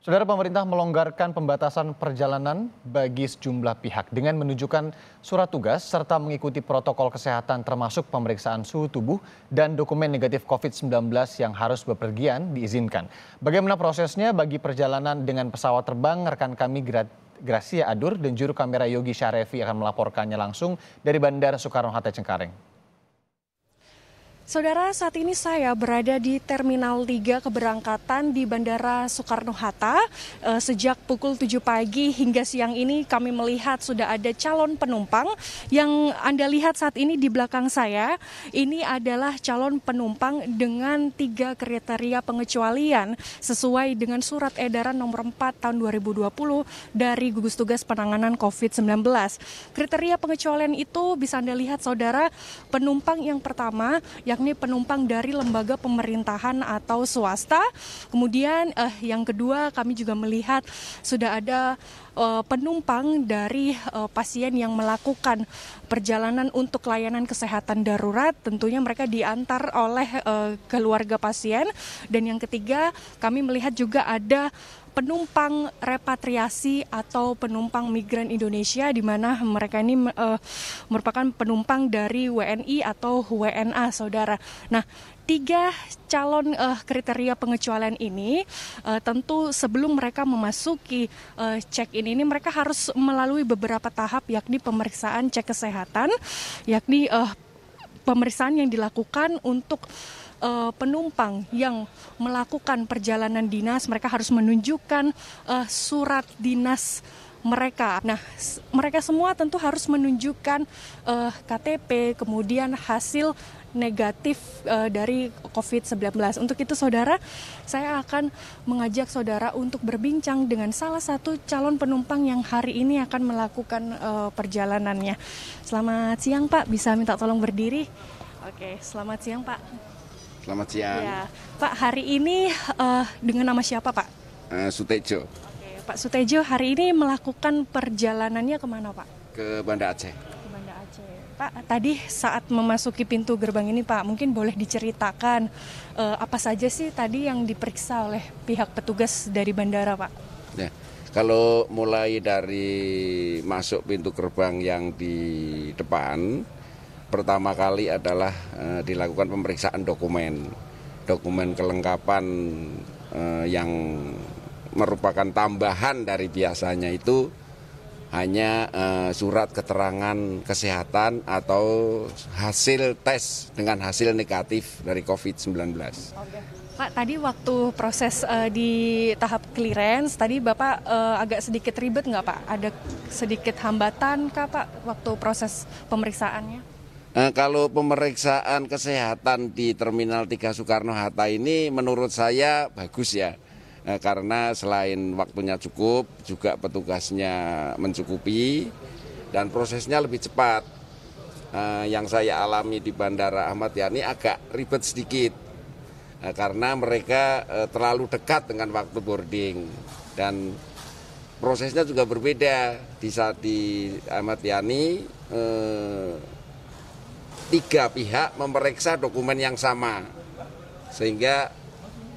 Saudara pemerintah melonggarkan pembatasan perjalanan bagi sejumlah pihak dengan menunjukkan surat tugas serta mengikuti protokol kesehatan termasuk pemeriksaan suhu tubuh dan dokumen negatif COVID-19 yang harus bepergian diizinkan. Bagaimana prosesnya bagi perjalanan dengan pesawat terbang rekan kami Gracia Adur dan juru kamera Yogi Syarefi akan melaporkannya langsung dari Bandara Soekarno-Hatta Cengkareng. Saudara, saat ini saya berada di Terminal 3 keberangkatan di Bandara Soekarno-Hatta. Eh, sejak pukul 7 pagi hingga siang ini kami melihat sudah ada calon penumpang. Yang Anda lihat saat ini di belakang saya, ini adalah calon penumpang dengan tiga kriteria pengecualian sesuai dengan surat edaran nomor 4 tahun 2020 dari gugus tugas penanganan COVID-19. Kriteria pengecualian itu bisa Anda lihat saudara, penumpang yang pertama yang yakni penumpang dari lembaga pemerintahan atau swasta. Kemudian eh, yang kedua kami juga melihat sudah ada eh, penumpang dari eh, pasien yang melakukan perjalanan untuk layanan kesehatan darurat. Tentunya mereka diantar oleh eh, keluarga pasien. Dan yang ketiga kami melihat juga ada penumpang repatriasi atau penumpang migran Indonesia di mana mereka ini uh, merupakan penumpang dari WNI atau WNA saudara. Nah, tiga calon uh, kriteria pengecualian ini uh, tentu sebelum mereka memasuki uh, check-in ini mereka harus melalui beberapa tahap yakni pemeriksaan cek kesehatan, yakni uh, pemeriksaan yang dilakukan untuk uh, penumpang yang melakukan perjalanan dinas mereka harus menunjukkan uh, surat dinas mereka. Nah, mereka semua tentu harus menunjukkan uh, eh, KTP, kemudian hasil negatif uh, dari COVID-19. Untuk itu, saudara, saya akan mengajak saudara untuk berbincang dengan salah satu calon penumpang yang hari ini akan melakukan uh, perjalanannya. Selamat siang, Pak. Bisa minta tolong berdiri? Oke, selamat siang, Pak. Selamat siang. Ya. Pak, hari ini uh, dengan nama siapa, Pak? Uh, Sutejo. Oke, Pak Sutejo hari ini melakukan perjalanannya kemana, Pak? Ke Banda Aceh. Ke Banda Aceh. Pak, tadi saat memasuki pintu gerbang ini, Pak, mungkin boleh diceritakan uh, apa saja sih tadi yang diperiksa oleh pihak petugas dari bandara, Pak? Ya. Kalau mulai dari masuk pintu gerbang yang di depan, pertama kali adalah e, dilakukan pemeriksaan dokumen, dokumen kelengkapan e, yang merupakan tambahan dari biasanya itu hanya e, surat keterangan kesehatan atau hasil tes dengan hasil negatif dari COVID-19. Pak, tadi waktu proses uh, di tahap clearance, tadi Bapak uh, agak sedikit ribet nggak Pak? Ada sedikit hambatan kah Pak waktu proses pemeriksaannya? Nah, kalau pemeriksaan kesehatan di Terminal 3 Soekarno-Hatta ini menurut saya bagus ya. Nah, karena selain waktunya cukup, juga petugasnya mencukupi dan prosesnya lebih cepat. Nah, yang saya alami di Bandara Ahmad Yani agak ribet sedikit. Nah, karena mereka eh, terlalu dekat dengan waktu boarding dan prosesnya juga berbeda di saat di Ahmad Yani eh, tiga pihak memeriksa dokumen yang sama sehingga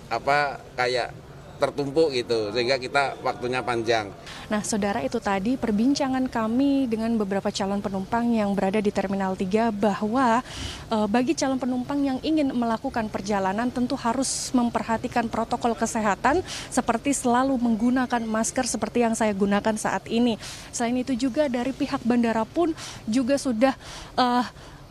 apa kayak tertumpuk gitu sehingga kita waktunya panjang. Nah, saudara itu tadi perbincangan kami dengan beberapa calon penumpang yang berada di Terminal 3 bahwa e, bagi calon penumpang yang ingin melakukan perjalanan tentu harus memperhatikan protokol kesehatan seperti selalu menggunakan masker seperti yang saya gunakan saat ini. Selain itu juga dari pihak bandara pun juga sudah e,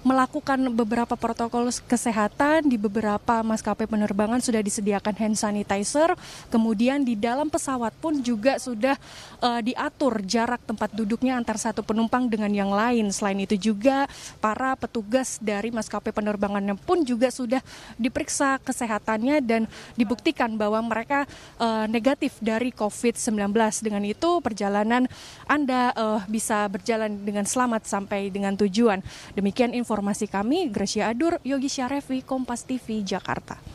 melakukan beberapa protokol kesehatan di beberapa maskapai penerbangan sudah disediakan hand sanitizer, kemudian di dalam pesawat pun juga sudah uh, diatur jarak tempat duduknya antar satu penumpang dengan yang lain. Selain itu juga para petugas dari maskapai penerbangan pun juga sudah diperiksa kesehatannya dan dibuktikan bahwa mereka uh, negatif dari COVID-19. Dengan itu perjalanan Anda uh, bisa berjalan dengan selamat sampai dengan tujuan. Demikian info informasi kami, Gracia Adur, Yogi Syarefi, Kompas TV, Jakarta.